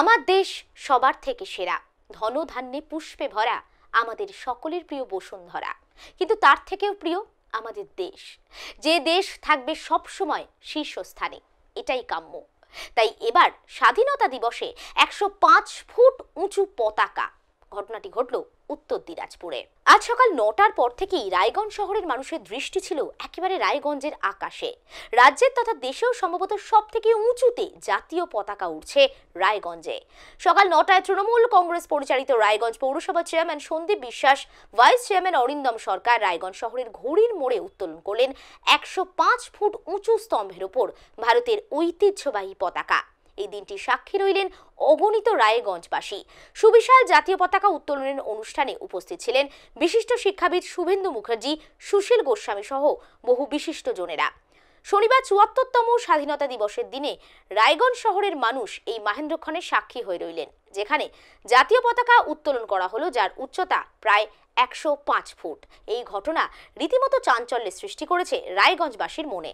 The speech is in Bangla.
আমার দেশ সবার থেকে সেরা ধনধান্যে পুষ্পে ভরা আমাদের সকলের প্রিয় বসুন্ধরা কিন্তু তার থেকেও প্রিয় আমাদের দেশ যে দেশ থাকবে সবসময় শীর্ষস্থানে এটাই কাম্য তাই এবার স্বাধীনতা দিবসে একশো ফুট উঁচু পতাকা ঘটনাটি ঘটল উত্তর দিনাজপুরে আজ সকাল নটার পর থেকেই রায়গঞ্জ শহরের মানুষের দৃষ্টি ছিল একেবারে রায়গঞ্জের আকাশে রাজ্যের তথা দেশেও সম্ভবত সব থেকে উঁচুতে জাতীয় পতাকা উঠছে রায়গঞ্জে সকাল নটায় তৃণমূল কংগ্রেস পরিচালিত রায়গঞ্জ পৌরসভা chairman Sandeep Biswas vice chairman Arindam Sarkar Raiganj শহরের ঘড়ির মোড়ে উত্তোলন করলেন একশো ফুট উঁচু স্তম্ভের ওপর ভারতের ঐতিহ্যবাহী পতাকা এই দিনটি সাক্ষী রইলেন অগণিত রায়গঞ্জবাসী সুবিশাল জাতীয় পতাকা উত্তোলনের অনুষ্ঠানে উপস্থিত ছিলেন বিশিষ্ট শিক্ষাবিদ শুভেন্দু মুখার্জি সুশীল গোস্বামী সহ বহু বিশিষ্ট জনেরা শনিবার চুয়াত্তরতম স্বাধীনতা দিবসের দিনে রায়গঞ্জ শহরের মানুষ এই মাহেন্দ্রক্ষণের সাক্ষী হয়ে রইলেন যেখানে জাতীয় পতাকা উত্তোলন করা হলো যার উচ্চতা প্রায় একশো ফুট এই ঘটনা রীতিমতো চাঞ্চল্যের সৃষ্টি করেছে রায়গঞ্জবাসীর মনে